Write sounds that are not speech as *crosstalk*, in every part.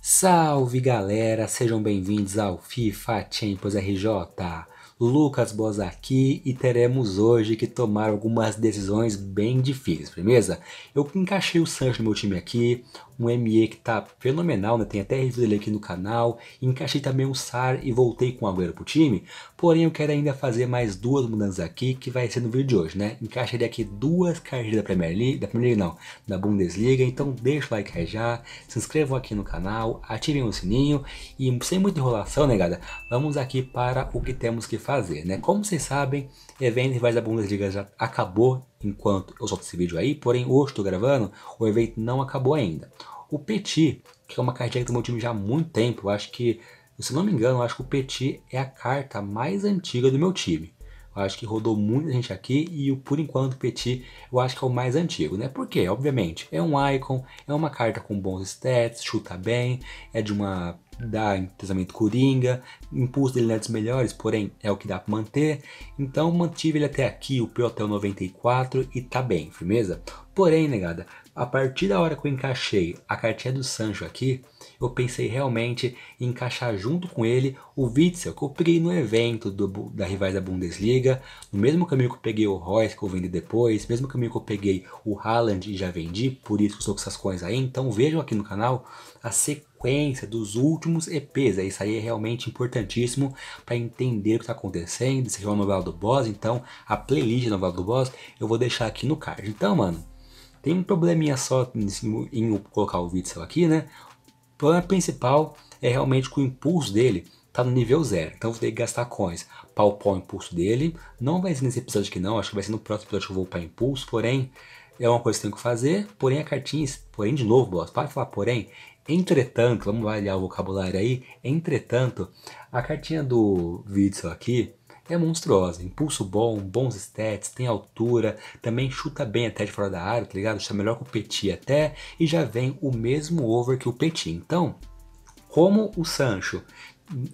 Salve galera, sejam bem-vindos ao FIFA Champions RJ, Lucas Boas aqui e teremos hoje que tomar algumas decisões bem difíceis, beleza? Eu encaixei o Sancho no meu time aqui, um ME que tá fenomenal, né? Tem até review dele aqui no canal. Encaixei também o SAR e voltei com o Agüero pro time. Porém, eu quero ainda fazer mais duas mudanças aqui, que vai ser no vídeo de hoje, né? Encaixei aqui duas cartas da Premier League, da Premier League não, da Bundesliga. Então, deixa o like aí já, se inscrevam aqui no canal, ativem o sininho e sem muita enrolação, negada, né, vamos aqui para o que temos que fazer fazer, né? Como vocês sabem, evento Rivais da Bundesliga já acabou enquanto eu solto esse vídeo aí, porém hoje estou gravando, o evento não acabou ainda. O Petit, que é uma cartinha do meu time já há muito tempo, eu acho que, se não me engano, eu acho que o Petit é a carta mais antiga do meu time. Eu acho que rodou muita gente aqui e o por enquanto Petit eu acho que é o mais antigo, né? Porque, obviamente, é um icon, é uma carta com bons stats, chuta bem, é de uma dá entesamento coringa, impulso dele não é dos melhores, porém é o que dá para manter. Então mantive ele até aqui, o P até o 94 e tá bem, firmeza? Porém, negada, a partir da hora que eu encaixei a cartinha do Sancho aqui, eu pensei realmente em encaixar junto com ele o Witzel, que eu peguei no evento do, da Rivais da Bundesliga, no mesmo caminho que eu peguei o Royce, que eu vendi depois, mesmo caminho que eu peguei o Haaland e já vendi, por isso que estou com essas coisas aí. Então vejam aqui no canal a sequência dos últimos EPs, isso aí é realmente importantíssimo para entender o que está acontecendo, se é uma novela do boss, então a playlist da novela do boss eu vou deixar aqui no card. Então, mano, tem um probleminha só em, colocar o Witzel aqui, né? O problema principal é realmente que o impulso dele tá no nível zero, então vou ter que gastar coins para upar o impulso dele. Não vai ser nesse episódio aqui não, acho que vai ser no próximo episódio que eu vou upar impulso, porém é uma coisa que eu tenho que fazer, porém a cartinha, porém de novo, boss, para falar porém, entretanto, vamos avaliar o vocabulário aí, entretanto, a cartinha do Witzel aqui, é monstruosa. Impulso bom, bons stats, tem altura, também chuta bem até de fora da área, tá ligado? Está melhor que o Petit até, e já vem o mesmo over que o Petit. Então, como o Sancho,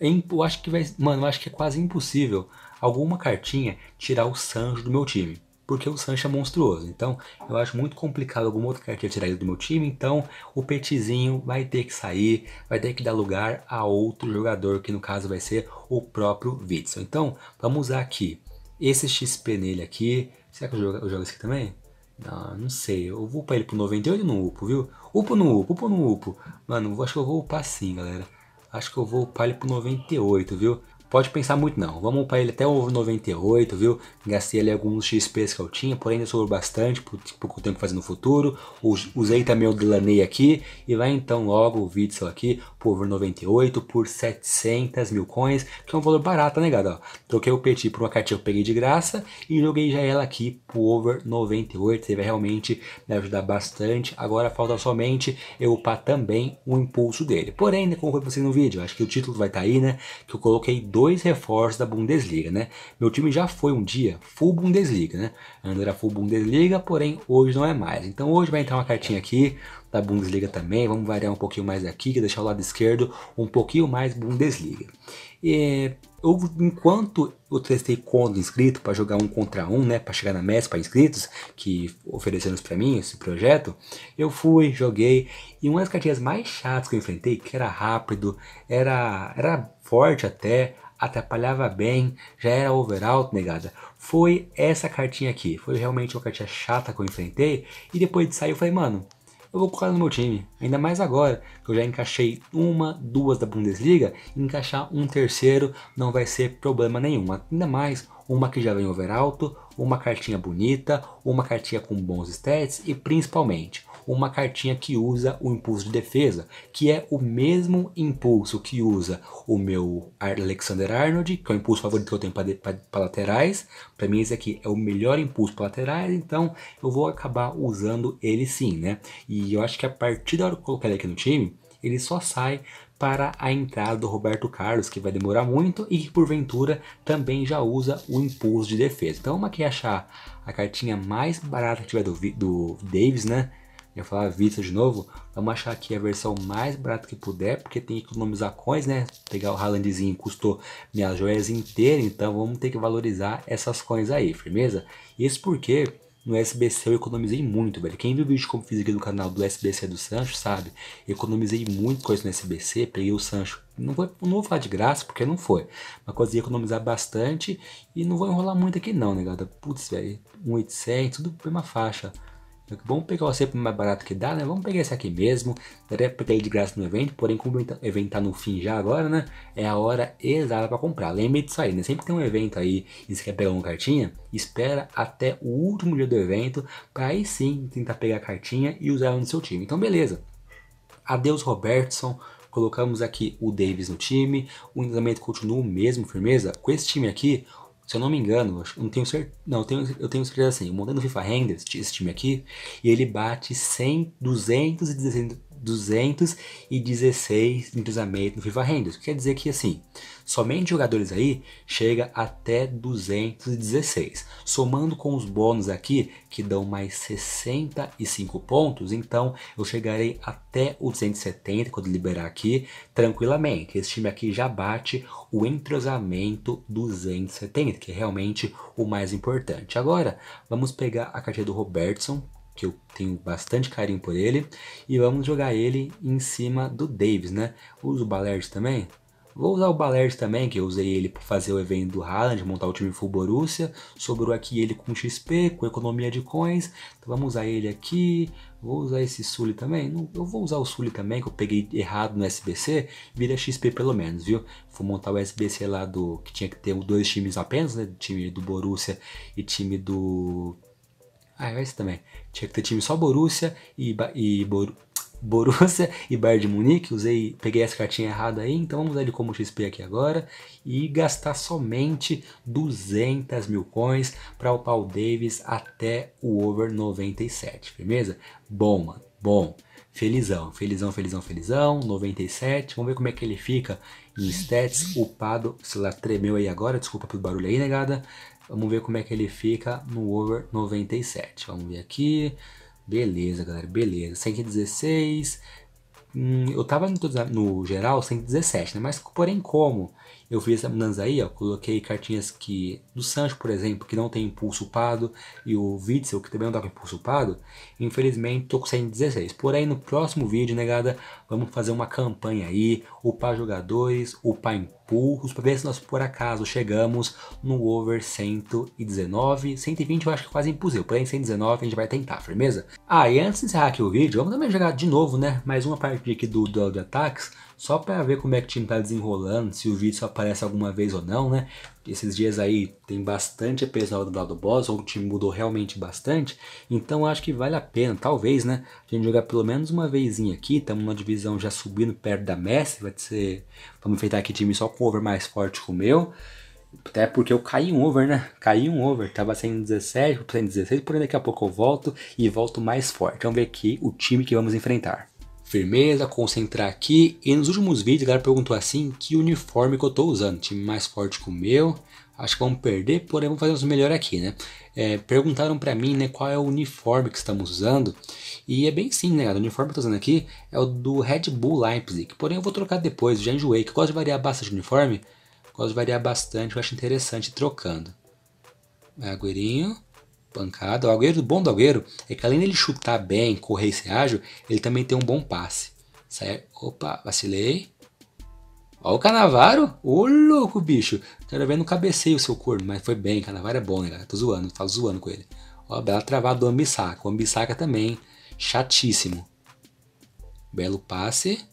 é eu acho que vai, mano, eu acho que é quase impossível alguma cartinha tirar o Sancho do meu time porque o Sancho é monstruoso. Então, eu acho muito complicado alguma outra cartinha tirar ele do meu time. Então, o Petizinho vai ter que sair, vai ter que dar lugar a outro jogador, que no caso vai ser o próprio Witzel. Então, vamos usar aqui esse XP nele aqui. Será que eu jogo, eu jogo esse aqui também? Não, não sei. Eu vou upar ele pro 98 no upo, viu? Upo no upo, upo no upo. Mano, acho que eu vou upar sim, galera. Acho que eu vou upar ele pro 98, viu? pode pensar muito não. Vamos para ele até o 98, viu? Gastei ali alguns XPs que eu tinha, porém eu sobrou bastante pouco o que fazer no futuro. Usei também o Delaney aqui e vai então logo o Witzel aqui por 98 por 700 mil coins, que é um valor barato, né, galera? Troquei o Petit por uma carta que eu peguei de graça e joguei já ela aqui por over 98. Você vai realmente me ajudar bastante. Agora falta somente eu upar também o impulso dele. Porém, né, como foi pra vocês no vídeo, acho que o título vai estar tá aí, né? Que eu coloquei dois reforços da Bundesliga, né? Meu time já foi um dia full Bundesliga, né? Antes era full Bundesliga, porém hoje não é mais. Então hoje vai entrar uma cartinha aqui da Bundesliga também, vamos variar um pouquinho mais aqui, que deixar o lado esquerdo um pouquinho mais Bundesliga. eu, enquanto eu testei conta inscrito para jogar um contra um, né, para chegar na mesa para inscritos que ofereceram para mim esse projeto, eu fui, joguei e uma das cartinhas mais chatas que eu enfrentei, que era rápido, era era forte até, atrapalhava bem, já era overall, negada. Foi essa cartinha aqui. Foi realmente uma cartinha chata que eu enfrentei. E depois de sair eu falei, mano, eu vou colocar no meu time. Ainda mais agora, que eu já encaixei uma, duas da Bundesliga, encaixar um terceiro não vai ser problema nenhum. Ainda mais uma que já vem overalto, uma cartinha bonita, uma cartinha com bons stats e principalmente uma cartinha que usa o impulso de defesa, que é o mesmo impulso que usa o meu Alexander Arnold, que é o impulso favorito que eu tenho para laterais. Para mim, esse aqui é o melhor impulso para laterais, então eu vou acabar usando ele sim, né? E eu acho que a partir da hora que eu colocar ele aqui no time, ele só sai para a entrada do Roberto Carlos, que vai demorar muito e que porventura também já usa o impulso de defesa. Então vamos aqui achar a cartinha mais barata que tiver do, do Davis, né? Eu ia falar vista de novo, vamos achar aqui a versão mais barata que puder, porque tem que economizar coins, né? Pegar o Haalandzinho custou minhas joias inteiras, então vamos ter que valorizar essas coins aí, firmeza? Isso porque no SBC eu economizei muito, velho. Quem viu o vídeo como fiz aqui no canal do SBC do Sancho sabe, economizei muito coisa no SBC, peguei o Sancho. Não vou, não vou falar de graça, porque não foi. Mas consegui economizar bastante e não vou enrolar muito aqui não, né, Né, Putz, velho, 1,800, tudo uma faixa. Vamos pegar o sempre mais barato que dá, né? Vamos pegar esse aqui mesmo. Daria pra pegar de graça no evento, porém, como tá, o evento tá no fim já agora, né? É a hora exata para comprar. Lembre disso aí, né? Sempre tem um evento aí e você quer pegar uma cartinha, espera até o último dia do evento para aí sim tentar pegar a cartinha e usar ela no seu time. Então, beleza. Adeus, Robertson. Colocamos aqui o Davis no time. O entrosamento continua o mesmo, firmeza. Com esse time aqui, se eu não me engano, eu não tenho certeza. Não, eu tenho, eu tenho certeza assim. O Montando FIFA Renders, esse time aqui, e ele bate 100, 216, 216 entrosamento no FIFA Renders. Quer dizer que assim, somente jogadores aí chega até 216. Somando com os bônus aqui, que dão mais 65 pontos, então eu chegarei até o 270 quando liberar aqui, tranquilamente. Esse time aqui já bate o entrosamento 270, que é realmente o mais importante. Agora, vamos pegar a carteira do Robertson, que eu tenho bastante carinho por ele, e vamos jogar ele em cima do Davis, né? Uso o Ballard também? Vou usar o Ballard também, que eu usei ele para fazer o evento do Haaland, montar o time full Borussia, sobrou aqui ele com XP, com economia de coins, então vamos usar ele aqui, vou usar esse Sully também, Não, eu vou usar o Sully também, que eu peguei errado no SBC, vira XP pelo menos, viu? Vou montar o SBC lá do, que tinha que ter dois times apenas, né, time do Borussia e time do ah, é esse também. Tinha que ter time só Borussia e, e Bor *laughs* Borussia e Bayern de Munique. Usei, peguei essa cartinha errada aí, então vamos usar ele como XP aqui agora e gastar somente 200 mil coins para upar o Davis até o over 97, firmeza? Bom, mano, bom. Felizão, felizão, felizão, felizão, 97, vamos ver como é que ele fica em stats, upado, Se lá tremeu aí agora, desculpa pelo barulho aí, negada, Vamos ver como é que ele fica no over 97. Vamos ver aqui. Beleza, galera, beleza. 116. Hum, eu tava no, no geral 117, né? Mas porém como eu fiz essa mudança aí, ó, coloquei cartinhas que do Sancho, por exemplo, que não tem impulso upado, e o Witzel, que também não dá com impulso upado, infelizmente tô conseguindo 16. Porém, no próximo vídeo, negada, vamos fazer uma campanha aí, upar jogadores, upar impulsos, para ver se nós por acaso chegamos no over 119, 120 eu acho que é quase impossível, porém 119 a gente vai tentar, firmeza? Ah, e antes de encerrar aqui o vídeo, vamos também jogar de novo, né, mais uma parte aqui do duelo de ataques, só para ver como é que o time tá desenrolando, se o vídeo aparece alguma vez ou não, né? Esses dias aí tem bastante episódio do lado do boss, ou o time mudou realmente bastante, então acho que vale a pena, talvez, né? A gente jogar pelo menos uma vezinha aqui, estamos numa divisão já subindo perto da Messi, vai ser. Vamos enfrentar aqui time só com over mais forte que o meu. Até porque eu caí um over, né? Caí um over. Tava 17, 116, porém daqui a pouco eu volto e volto mais forte. Vamos ver aqui o time que vamos enfrentar firmeza, concentrar aqui. E nos últimos vídeos a galera perguntou assim, que uniforme que eu tô usando? Time mais forte que o meu, acho que vamos perder, porém vamos fazer os melhores aqui, né? É, perguntaram para mim, né, qual é o uniforme que estamos usando. E é bem sim, né, galera? O uniforme que eu tô usando aqui é o do Red Bull Leipzig. Porém eu vou trocar depois, já enjoei, que eu gosto de variar bastante o uniforme. Gosto de variar bastante, eu acho interessante trocando. Agueirinho pancada. O Agüero, bom do Agüero é que além dele chutar bem, correr e ser ágil, ele também tem um bom passe. Sai, opa, vacilei. Ó o Canavaro, ô louco bicho. Quero ver no cabeceio o seu corno, mas foi bem, Canavaro é bom, né, galera? Tô zoando, tava zoando com ele. Ó, bela travada do Ambissaca. O Ambissaca também, chatíssimo. Belo passe.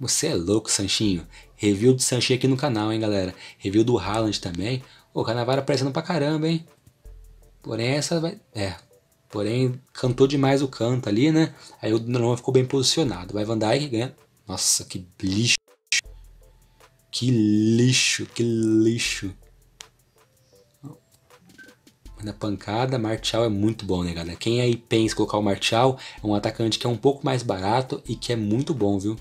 Você é louco, Sanchinho. Review do Sanchinho aqui no canal, hein, galera. Review do Haaland também. Ô, Canavaro aparecendo pra caramba, hein. Porém, essa vai. É. Porém, cantou demais o canto ali, né? Aí o Donovan ficou bem posicionado. Vai Van Dyke ganha. Nossa, que lixo. Que lixo, que lixo. Na pancada, Martial é muito bom, né, galera? Quem aí pensa colocar o Martial é um atacante que é um pouco mais barato e que é muito bom, viu?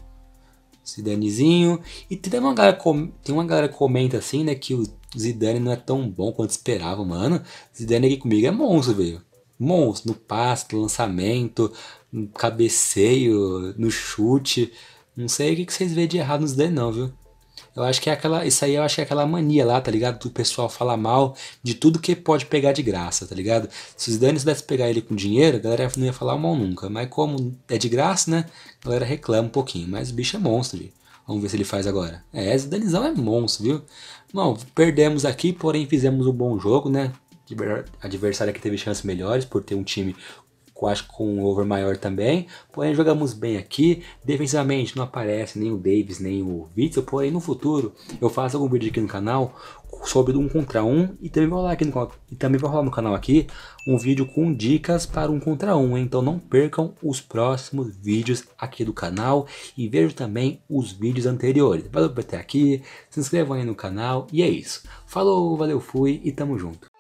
Zidanezinho. E tem uma galera, tem uma galera que comenta assim, né, que o Zidane não é tão bom quanto esperava, mano. Zidane aqui comigo é monstro, velho. Monstro no passe, no lançamento, no cabeceio, no chute. Não sei o que vocês veem de errado no Zidane não, viu? Eu acho que é aquela. Isso aí eu acho que é aquela mania lá, tá ligado? Do pessoal falar mal de tudo que pode pegar de graça, tá ligado? Se os Zidane pudesse pegar ele com dinheiro, a galera não ia falar mal nunca. Mas como é de graça, né? A galera reclama um pouquinho. Mas o bicho é monstro, gente. Vamos ver se ele faz agora. É, Danizão é monstro, viu? Bom, perdemos aqui, porém fizemos um bom jogo, né? adversário que teve chances melhores por ter um time acho com um over maior também. Porém, jogamos bem aqui. Defensivamente não aparece nem o Davis, nem o Witzel. Porém, no futuro eu faço algum vídeo aqui no canal sobre um contra um. E também vai rolar, aqui no, e também vai rolar no canal aqui um vídeo com dicas para um contra um. Então não percam os próximos vídeos aqui do canal. E vejam também os vídeos anteriores. Valeu por até aqui. Se inscrevam aí no canal. E é isso. Falou, valeu, fui e tamo junto.